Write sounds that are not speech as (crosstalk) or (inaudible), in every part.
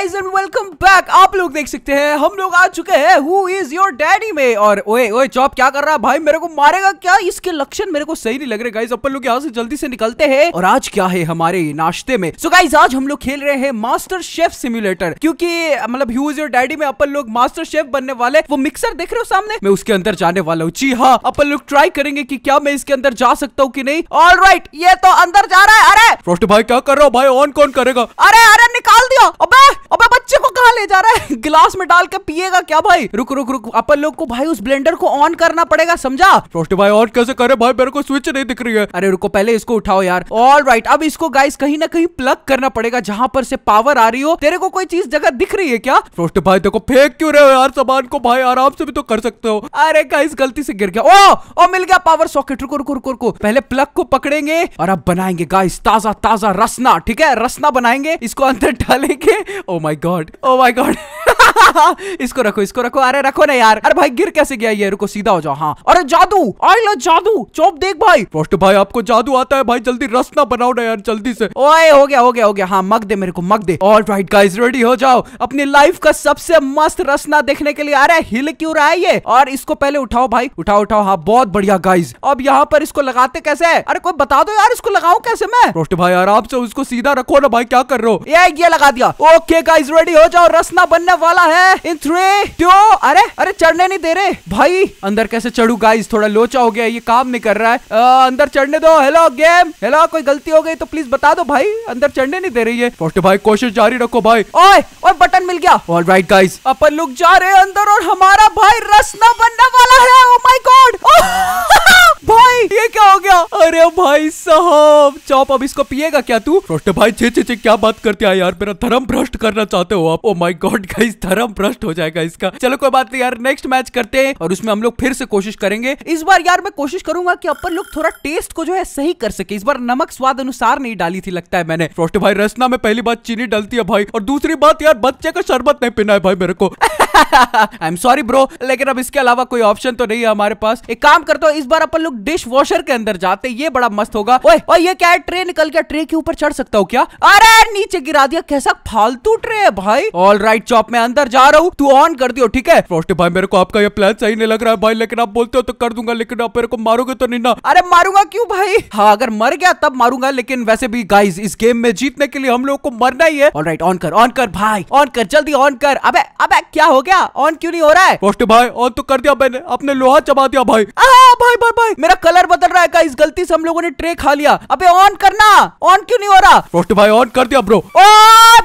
Guys and welcome back आप लोग देख सकते हैं हम लोग आ चुके हैं हु इज योर डैडी में और ओए ओए चॉप क्या कर रहा है भाई मेरे को मारेगा क्या इसके लक्षण मेरे को सही नहीं लग रहे गाइस अपन लोग यहाँ से जल्दी से निकलते हैं और आज क्या है हमारे नाश्ते में सो so गाइस आज हम लोग खेल रहे हैं मास्टर शेफ सिम्युलेटर क्योंकि मतलब हु इज योर डैडी में अपन लोग मास्टर शेफ बनने वाले वो मिक्सर देख रहे हो सामने मैं उसके अंदर जाने वाला हूँ जी हाँ अपन लोग ट्राई करेंगे की क्या मैं इसके अंदर जा सकता हूँ की नहीं ऑल राइट ये तो अंदर जा रहा है अरे भाई क्या कर रहा हो भाई ऑन कौन करेगा अरे अरे निकाल दिया अबे अबे बच्चे को कहा ले जा रहा है गिलास में डाल के पिएगा क्या भाई रुक रुक रुक अपन लोग को भाई उस ब्लेंडर को ऑन करना पड़ेगा समझा फ्रोस्टी भाई ऑन कैसे करे भाई मेरे को स्विच नहीं दिख रही है अरे रुको पहले इसको उठाओ यार ऑल राइट अब इसको गाइस कहीं ना कहीं प्लग करना पड़ेगा जहाँ पर से पावर आ रही हो तेरे को कोई चीज जगह दिख रही है क्या फ्रोस्टी भाई देखो फेंक क्यों रहे हो यार सामान को भाई आराम से भी तो कर सकते हो अरे गाइस गलती से गिर गया ओ ओ मिल गया पावर सॉकेट रुको रुको रुको रुको पहले प्लग को पकड़ेंगे और अब बनाएंगे गाइस ताजा ताजा रसना ठीक है रसना बनाएंगे इसको अंदर डालेंगे ओ my god. Oh my god. (laughs) (laughs) इसको रखो इसको रखो अरे रखो ना यार अरे भाई गिर कैसे गया ये रुको सीधा हो जाओ हाँ अरे जादू आई लो जादू चौप देख भाई पोस्ट भाई आपको जादू आता है भाई जल्दी रस ना बनाओ ना यार जल्दी से ओए हो गया हो गया हो गया हाँ मग दे मेरे को मग दे और राइट गाइस रेडी हो जाओ अपनी लाइफ का सबसे मस्त रसना देखने के लिए अरे हिल क्यों रहा है ये और इसको पहले उठाओ भाई उठाओ उठाओ हाँ बहुत बढ़िया गाइज अब यहाँ पर इसको लगाते कैसे है अरे कोई बता दो यार इसको लगाओ कैसे मैं रोस्ट भाई आराम से उसको सीधा रखो ना भाई क्या कर रहे हो ये ये लगा दिया ओके गाइज रेडी हो जाओ रसना बनने वाला है इन थ्री टू अरे अरे चढ़ने नहीं दे रहे भाई अंदर कैसे चढ़ू गाइस थोड़ा लोचा हो गया ये काम नहीं कर रहा है आ, अंदर चढ़ने दो हेलो गेम हेलो कोई गलती हो गई तो प्लीज बता दो भाई अंदर चढ़ने नहीं दे रही है फोर्टी भाई कोशिश जारी रखो भाई ओए और बटन मिल गया ऑल राइट गाइज अपन लोग जा रहे हैं अंदर और हमारा भाई रसना बनने वाला है ओ माय गॉड भाई ये क्या हो गया अरे भाई साहब चौप अब इसको पिएगा क्या तू रोस्टर भाई छे छे छे क्या बात करते हैं यार मेरा धर्म भ्रष्ट करना चाहते हो आप ओ माय गॉड गाइस धर्म भ्रष्ट हो जाएगा इसका चलो कोई बात नहीं यार नेक्स्ट मैच करते हैं और उसमें हम लोग फिर से कोशिश करेंगे इस बार यार मैं कोशिश करूंगा कि अपन लोग थोड़ा टेस्ट को जो है सही कर सके इस बार नमक स्वाद अनुसार नहीं डाली थी लगता है मैंने फ्रोस्ट भाई रसना में पहली बात चीनी डालती है भाई और दूसरी बात यार बच्चे का शरबत नहीं पीना है भाई मेरे को (laughs) आई एम सॉरी ब्रो लेकिन अब इसके अलावा कोई ऑप्शन तो नहीं है हमारे पास एक काम करते हो इस बार अपन लोग डिश वॉशर के अंदर जाते ये बड़ा मस्त होगा ओए ओए ये क्या है ट्रे निकल गया ट्रे के ऊपर चढ़ सकता हूँ क्या अरे नीचे गिरा दिया कैसा फालतू ट्रे है भाई ऑल राइट चॉप मैं अंदर जा रहा हूँ तू ऑन कर दियो ठीक है भाई मेरे को आपका ये प्लान सही नहीं लग रहा है भाई लेकिन आप बोलते हो तो कर दूंगा लेकिन आप मेरे को मारोगे तो नहीं ना अरे मारूंगा क्यों भाई हाँ अगर मर गया तब मारूंगा लेकिन वैसे भी गाइज इस गेम में जीतने के लिए हम लोग को मरना ही है ऑल राइट ऑन कर ऑन कर भाई ऑन कर जल्दी ऑन कर अब अब क्या हो गया ऑन क्यों नहीं हो रहा है पोस्ट भाई ऑन तो कर दिया मैंने अपने लोहा चबा दिया भाई आ, भाई भाई भाई मेरा कलर बदल रहा है इस गलती से हम लोगों ने ट्रे खा लिया अबे ऑन करना ऑन क्यों नहीं हो रहा पोस्ट भाई ऑन कर दिया ब्रो ओ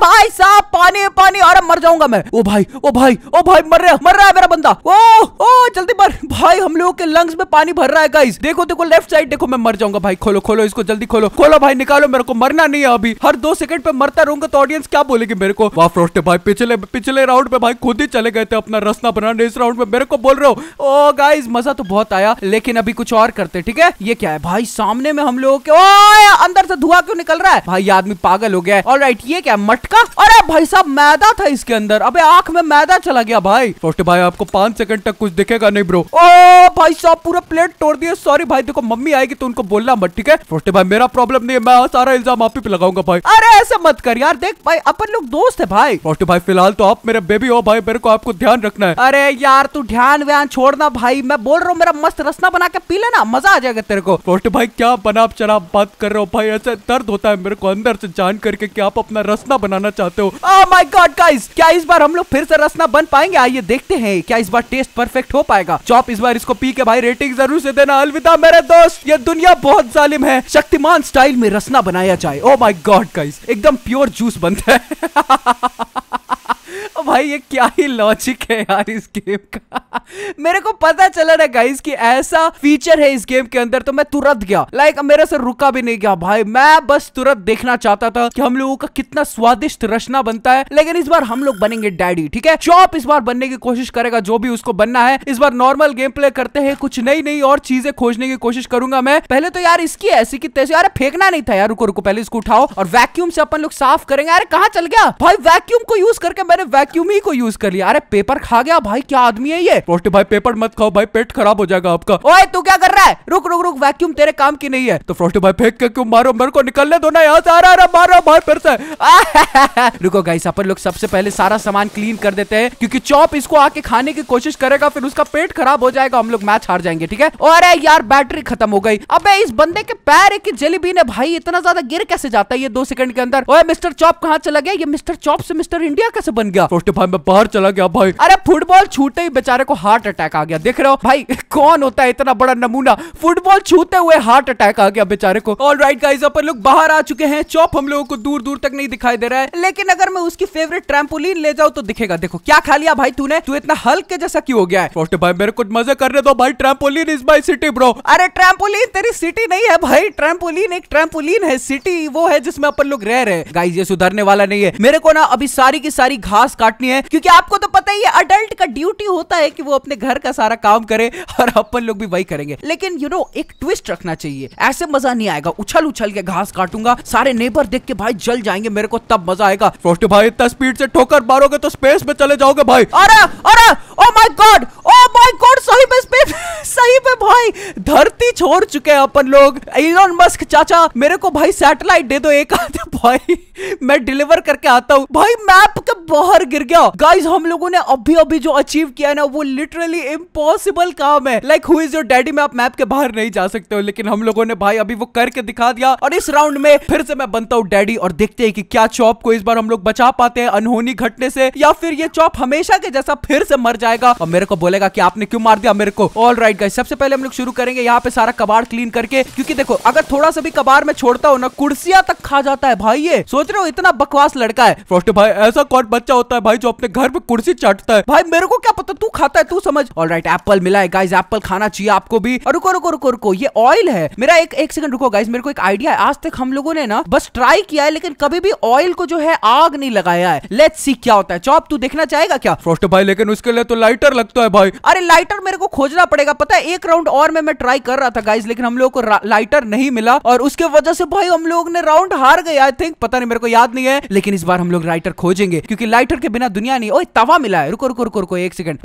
भाई साहब पानी पानी और मर जाऊंगा मैं ओ भाई ओ भाई ओ भाई मर रहा मर रहा है मेरा बंदा ओ ओ जल्दी मर भाई हम लोगों के लंग्स में पानी भर रहा है गाइस देखो देखो लेफ्ट साइड देखो मैं मर जाऊंगा भाई खोलो खोलो इसको जल्दी खोलो खोलो भाई निकालो मेरे को मरना नहीं है अभी हर दो सेकंड पे मरता रहूंगा तो ऑडियंस क्या बोलेगी मेरे को वाह फ्रोस्ट भाई पिछले पिछले राउंड पे भाई खुद ही चले चले गए थे अपना रसना बनाने इस राउंड में मेरे को बोल रहे हो ओ गाइज मजा तो बहुत आया लेकिन अभी कुछ और करते ठीक है ये क्या है भाई सामने में हम लोगों के ओ अंदर से धुआं क्यों निकल रहा है भाई आदमी पागल हो गया है और राइट ये क्या मटका अरे भाई साहब मैदा था इसके अंदर अबे आंख में मैदा चला गया भाई छोटे भाई आपको पांच सेकंड तक कुछ दिखेगा नहीं ब्रो ओ भाई साहब पूरा प्लेट तोड़ दिया सॉरी भाई देखो मम्मी आएगी तो उनको बोलना मत ठीक है छोटे भाई मेरा प्रॉब्लम नहीं है मैं सारा इल्जाम आप ही पे लगाऊंगा भाई अरे ऐसे मत कर यार देख भाई अपन लोग दोस्त है भाई छोटे भाई फिलहाल तो आप मेरे बेबी हो भाई मेरे को आपको ध्यान रखना है अरे यार तू ध्यान व्यान छोड़ना भाई मैं बोल रहा हूँ मेरा मस्त रसना बना के पी लेना मजा आ जाएगा तेरे को छोटे भाई क्या बना चला बात कर रहे हो भाई ऐसे दर्द होता है मेरे को अंदर से जान करके कि आप अपना रसना बनाना चाहते हो माई गॉड गाइस क्या इस बार हम लोग फिर से रसना बन पाएंगे आइए देखते हैं क्या इस बार टेस्ट परफेक्ट हो पाएगा चौप इस बार इसको पी के भाई रेटिंग जरूर से देना अलविदा मेरे दोस्त ये दुनिया बहुत जालिम है शक्तिमान स्टाइल में रसना बनाया जाए ओ माई गॉड गाइस एकदम प्योर जूस बनता है (laughs) भाई ये क्या ही लॉजिक है यार इस गेम का मेरे को पता चला ना गाइस कि ऐसा फीचर है इस गेम के अंदर तो मैं तुरंत गया लाइक मेरे से रुका भी नहीं गया भाई मैं बस तुरंत देखना चाहता था कि हम लोगों का कितना स्वादिष्ट रचना बनता है लेकिन इस बार हम लोग बनेंगे डैडी ठीक है चौप इस बार बनने की कोशिश करेगा जो भी उसको बनना है इस बार नॉर्मल गेम प्ले करते हैं कुछ नई नई और चीजें खोजने की कोशिश करूंगा मैं पहले तो यार इसकी ऐसी की तैसी अरे फेंकना नहीं था यार रुको रुको पहले इसको उठाओ और वैक्यूम से अपन लोग साफ करेंगे अरे कहा चल गया भाई वैक्यूम को यूज करके मैंने वैक्यूम तुम ही को यूज कर लिया अरे पेपर खा गया भाई क्या आदमी है ये पोस्ट भाई पेपर मत खाओ भाई पेट खराब हो जाएगा आपका ओए तू क्या कर रहा है रुक रुक रुक वैक्यूम तेरे काम की नहीं है तो फ्रोस्ट भाई फेंक के क्यों मारो मेरे को निकलने दो ना यहाँ से आ रहा है मारो भाई फिर से (laughs) रुको गाइस अपन लोग सबसे पहले सारा सामान क्लीन कर देते हैं क्योंकि चौप इसको आके खाने की कोशिश करेगा फिर उसका पेट खराब हो जाएगा हम लोग मैच हार जाएंगे ठीक है और यार बैटरी खत्म हो गई अब इस बंदे के पैर एक जलेबीन है भाई इतना ज्यादा गिर कैसे जाता है ये दो सेकंड के अंदर ओए मिस्टर चॉप कहाँ चला गया ये मिस्टर चॉप से मिस्टर इंडिया कैसे बन गया छोटे भाई मैं बाहर चला गया भाई अरे फुटबॉल छूटे ही बेचारे को हार्ट अटैक आ गया देख रहे हो भाई कौन होता है इतना बड़ा नमूना फुटबॉल छूते हुए हार्ट अटैक आ गया बेचारे को ऑल राइट गाइज अपन लोग बाहर आ चुके हैं चौप हम लोगों को दूर दूर तक नहीं दिखाई दे रहा है लेकिन अगर मैं उसकी फेवरेट ट्रैम्पोलिन ले जाऊँ तो दिखेगा देखो क्या खा लिया भाई तूने तू इतना हल्के जैसा क्यों हो गया है छोटे भाई मेरे कुछ मजे करने दो भाई trampoline is my city bro अरे ट्रैम्पोलिन तेरी सिटी नहीं है भाई ट्रैम्पोलिन एक ट्रैम्पोलिन है सिटी वो है जिसमें अपन लोग रह रहे गाइज ये सुधरने वाला नहीं है मेरे को ना अभी सारी की सारी घास काट काटनी है क्योंकि आपको तो पता ही है अडल्ट का ड्यूटी होता है कि वो अपने घर का सारा काम करे और अपन लोग भी वही करेंगे लेकिन यू you नो know, एक ट्विस्ट रखना चाहिए ऐसे मजा नहीं आएगा उछल उछल के घास काटूंगा सारे नेबर देख के भाई जल जाएंगे मेरे को तब मजा आएगा फ्रोस्टी भाई इतना स्पीड से ठोकर मारोगे तो स्पेस में चले जाओगे भाई अरे अरे oh my god oh my god सही में स्पेस (laughs) सही में भाई धर धरती छोड़ चुके हैं अपन लोग इलोन मस्क चाचा मेरे को भाई सैटेलाइट दे दो एक आधे (laughs) भाई मैं डिलीवर करके आता हूँ भाई मैप के बाहर गिर गया गाइज हम लोगों ने अभी अभी जो अचीव किया है ना वो लिटरली इम्पॉसिबल काम है like who is your daddy में आप मैप के बाहर नहीं जा सकते हो लेकिन हम लोगों ने भाई अभी वो करके दिखा दिया और इस राउंड में फिर से मैं बनता हूँ डैडी और देखते हैं कि क्या चॉप को इस बार हम लोग बचा पाते हैं अनहोनी घटने से या फिर ये चॉप हमेशा के जैसा फिर से मर जाएगा और मेरे को बोलेगा कि आपने क्यों मार दिया मेरे को ऑल राइट गाइज सबसे पहले हम लोग शुरू करेंगे यहाँ पे सारा कबाड़ क्लीन करके क्योंकि देखो अगर थोड़ा सा भी कबाड़ में छोड़ता हो ना कुर्सिया तक खा जाता है भाई ये सोच रहे हो इतना बकवास लड़का है फ्रोस्ट भाई ऐसा कौन बच्चा होता है भाई जो अपने घर पे कुर्सी चाटता है भाई मेरे को क्या पता तू खाता है तू समझ ऑल राइट एप्पल मिला है गाइज एप्पल खाना चाहिए आपको भी और रुको रुको रुको रुको ये ऑयल है मेरा एक एक सेकंड रुको गाइज मेरे को एक आइडिया है आज तक हम लोगों ने ना बस ट्राई किया है लेकिन कभी भी ऑयल को जो है आग नहीं लगाया है लेट्स सी क्या होता है चौप तू देखना चाहेगा क्या फ्रोस्ट भाई लेकिन उसके लिए तो लाइटर लगता है भाई अरे लाइटर मेरे को खोजना पड़ेगा पता है एक राउंड और में मैं ट्राई कर रहा रहा था गाइज लेकिन हम लोग को लाइटर नहीं मिला और उसके वजह से भाई हम लोग ने राउंड हार गए आई थिंक पता नहीं मेरे को याद नहीं है लेकिन इस बार हम लोग राइटर खोजेंगे क्योंकि लाइटर के बिना दुनिया नहीं ओए तवा मिला है रुको रुको रुको रुको एक सेकंड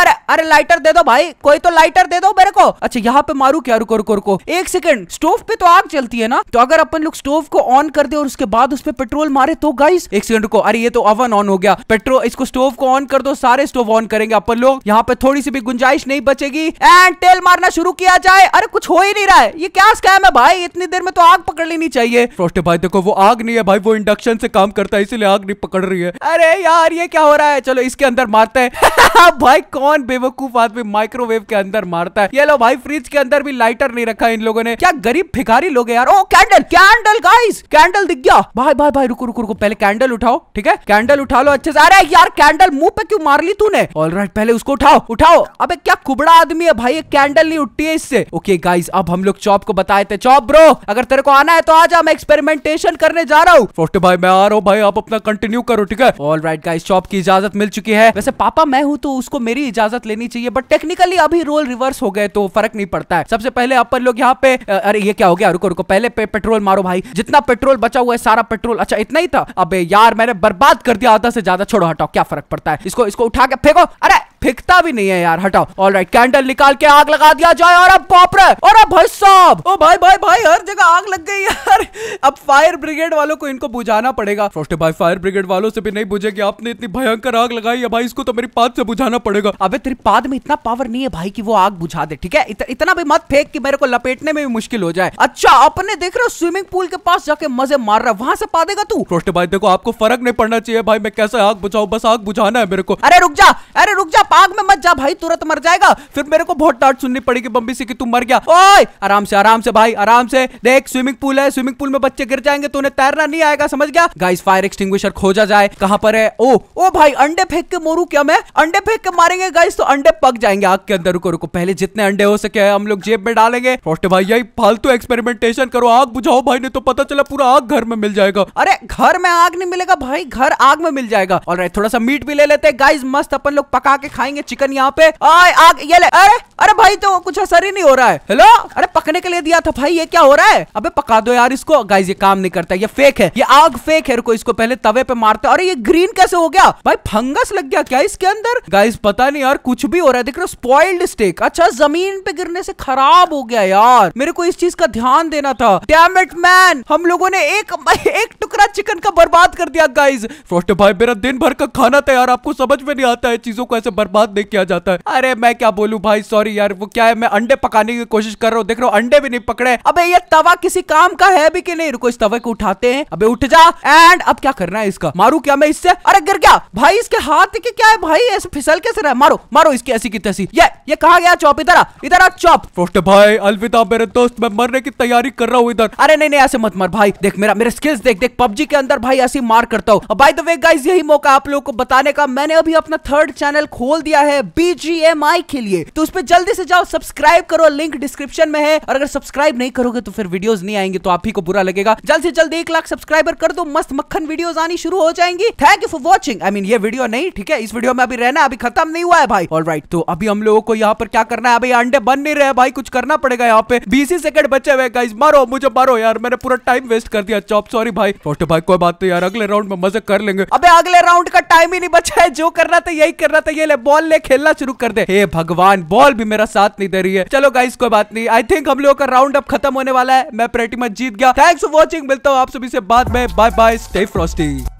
अरे अरे लाइटर दे दो भाई कोई तो लाइटर दे दो मेरे को अच्छा यहाँ पे मारू क्या रुको रुको रुको एक सेकंड स्टोव पे तो आग चलती है ना तो अगर अपन लोग स्टोव को ऑन कर दे और उसके बाद उस पर पे पेट्रोल मारे तो गाइस एक सेकंड रुको अरे ये तो ओवन ऑन हो गया पेट्रोल इसको स्टोव को ऑन कर दो सारे स्टोव ऑन करेंगे अपन लोग यहाँ पे थोड़ी सी भी गुंजाइश नहीं बचेगी एंड तेल मारना शुरू किया जाए अरे कुछ हो ही नहीं रहा है ये क्या स्कैम है भाई इतनी देर में तो आग पकड़ लेनी चाहिए फ्रोस्टे भाई देखो वो आग नहीं है भाई वो इंडक्शन से काम करता है इसीलिए आग नहीं पकड़ रही है अरे यार ये क्या हो रहा है चलो इसके अंदर मारते हैं (laughs) भाई कौन बेवकूफ आदमी माइक्रोवेव के अंदर मारता है ये लो भाई फ्रिज के अंदर भी लाइटर नहीं रखा इन लोगों ने क्या गरीब भिखारी लोग यार oh candle candle guys candle दिख गया भाई भाई भाई रुको रुको रुको पहले कैंडल उठाओ ठीक है कैंडल उठा लो अच्छे से अरे यार कैंडल मुंह पे क्यों मार ली तूने ऑलराइट पहले उसको उठाओ उठाओ अबे क्या कुबड़ा आदमी है भाई ये कैंडल नहीं उठती है इससे ओके गाइस अब हम लोग चॉप को बताए थे चॉप ब्रो अगर तेरे को आना है तो आ जा मैं एक्सपेरिमेंटेशन करने जा रहा हूँ फोर्टी भाई मैं आ रहा हूँ भाई आप अपना कंटिन्यू करो ठीक है ऑल राइट गाइज चॉप की इजाजत मिल चुकी है वैसे पापा मैं हूँ तो उसको मेरी इजाजत लेनी चाहिए बट टेक्निकली अभी रोल रिवर्स हो गए तो फर्क नहीं पड़ता है सबसे पहले अपन लोग यहाँ पे अरे ये क्या हो गया रुको रुको पहले पे पेट्रोल मारो भाई जितना पेट्रोल बचा हुआ है सारा पेट्रोल अच्छा इतना ही था अबे यार मैंने बर्बाद कर दिया आधा से ज्यादा छोड़ो हटाओ क्या फर्क पड़ता है इसको इसको उठा के फेंको अरे फिकता भी नहीं है यार हटाओ ऑल राइट कैंडल निकाल के आग लगा दिया जाए और अब पॉप कॉपरे और अब भाई साहब ओ भाई भाई भाई हर जगह आग लग गई यार अब फायर ब्रिगेड वालों को इनको बुझाना पड़ेगा फ्रोस्टे भाई फायर ब्रिगेड वालों से भी नहीं बुझेगी आपने इतनी भयंकर आग लगाई है भाई इसको तो मेरी पाद से बुझाना पड़ेगा अबे तेरी पाद में इतना पावर नहीं है भाई की वो आग बुझा दे ठीक है इतना भी मत फेंक की मेरे को लपेटने में भी मुश्किल हो जाए अच्छा अपने देख रहे हो स्विमिंग पूल के पास जाके मजे मार रहा है वहां से पा देगा तू फ्रोस्टे भाई देखो आपको फर्क नहीं पड़ना चाहिए भाई मैं कैसे आग बुझाऊ बस आग बुझाना है मेरे को अरे रुक जा अरे रुक जा आप आग में मत जा भाई तुरंत मर जाएगा फिर मेरे को बहुत डांट सुननी पड़ेगी बम्बी से कि तुम मर गया ओए आराम से आराम से भाई आराम से देख स्विमिंग पूल है स्विमिंग पूल में बच्चे गिर जाएंगे तो उन्हें तैरना नहीं आएगा समझ गया गाइस फायर एक्सटिंग्विशर खोजा जाए कहां पर है ओ ओ भाई अंडे फेंक के मोरू क्या मैं अंडे फेंक के मारेंगे गाइस तो अंडे पक जाएंगे आग के अंदर रुको रुको पहले जितने अंडे हो सके हम लोग जेब में डालेंगे छोटे भाई यही फालतू एक्सपेरिमेंटेशन करो आग बुझाओ भाई नहीं तो पता चला पूरा आग घर में मिल जाएगा अरे घर में आग नहीं मिलेगा भाई घर आग में मिल जाएगा और थोड़ा सा मीट भी ले लेते हैं गाइस मस्त अपन लोग पका के खाएंगे चिकन यहाँ पे आए आग ये ले अरे अरे भाई तो कुछ असर ही नहीं हो रहा है हेलो अरे पकने के लिए दिया था भाई ये क्या हो रहा है अबे पका दो यार इसको गाइस ये काम नहीं करता ये फेक है ये आग फेक है रुको इसको पहले तवे पे मारते अरे ये ग्रीन कैसे हो गया भाई फंगस लग गया क्या इसके अंदर गाइस पता नहीं यार कुछ भी हो रहा है देख रहे हो स्पॉइल्ड स्टेक अच्छा जमीन पे गिरने से खराब हो गया यार मेरे को इस चीज का ध्यान देना था डैमेट मैन हम लोगों ने एक (laughs) एक टुकड़ा चिकन का बर्बाद कर दिया गाइज फ्रोस्ट भाई मेरा दिन भर का खाना था यार आपको समझ में नहीं आता है चीजों को ऐसे बर्बाद बर्बाद नहीं किया जाता है अरे मैं क्या बोलू भाई सॉरी यार वो क्या है मैं अंडे पकाने की कोशिश कर रहा हूँ देख रहा हूँ अंडे भी नहीं पकड़े अबे ये तवा किसी काम का है भी कि नहीं रुको इस तवे को उठाते हैं अबे उठ जा एंड अब क्या करना है इसका मारू क्या मैं इससे अरे गिर गया भाई इसके हाथ के क्या है भाई ऐसे फिसल कैसे रहा मारो मारो इसकी ऐसी की तैसी ये ये कहा गया चौप इधर इधर आ चौप फोस्ट भाई अलविदा मेरे दोस्त मैं मरने की तैयारी कर रहा हूँ इधर अरे नहीं नहीं ऐसे मत मर भाई देख मेरा मेरे स्किल्स देख देख पबजी के अंदर भाई ऐसी मार करता हूँ बाय द वे गाइस यही मौका आप लोगों को बताने का मैंने अभी अपना थर्ड चैनल खोल खोल दिया है बीजीएमआई के लिए तो उस पर जल्दी से जाओ सब्सक्राइब करो लिंक डिस्क्रिप्शन में है और अगर सब्सक्राइब नहीं करोगे तो फिर वीडियोस नहीं आएंगे तो आप ही को बुरा लगेगा जल्द से जल्द एक लाख सब्सक्राइबर कर दो मस्त मक्खन वीडियोस आनी शुरू हो जाएंगी thank you for watching I mean ये वीडियो नहीं ठीक है इस वीडियो में अभी रहना अभी खत्म नहीं हुआ है भाई ऑल राइट तो अभी हम लोगों को यहाँ पर क्या करना है अभी अंडे बन नहीं रहे भाई कुछ करना पड़ेगा यहाँ पे बीस ही सेकंड बचे हुए गाइज मारो मुझे मारो यार मैंने पूरा टाइम वेस्ट कर दिया चॉप सॉरी भाई छोटे भाई कोई बात नहीं यार अगले राउंड में मजे कर लेंगे अबे अगले राउंड का टाइम ही नहीं बचा है जो करना था यही करना था ये ले बॉल ले खेलना शुरू कर दे हे भगवान बॉल भी मेरा साथ नहीं दे रही है चलो गाइस कोई बात नहीं आई थिंक हम लोगों का राउंड अप खत्म होने वाला है मैं प्रेटी मच जीत गया थैंक्स फॉर वॉचिंग मिलता हूँ आप सभी से बाद में बाय बाय स्टे फ्रॉस्टी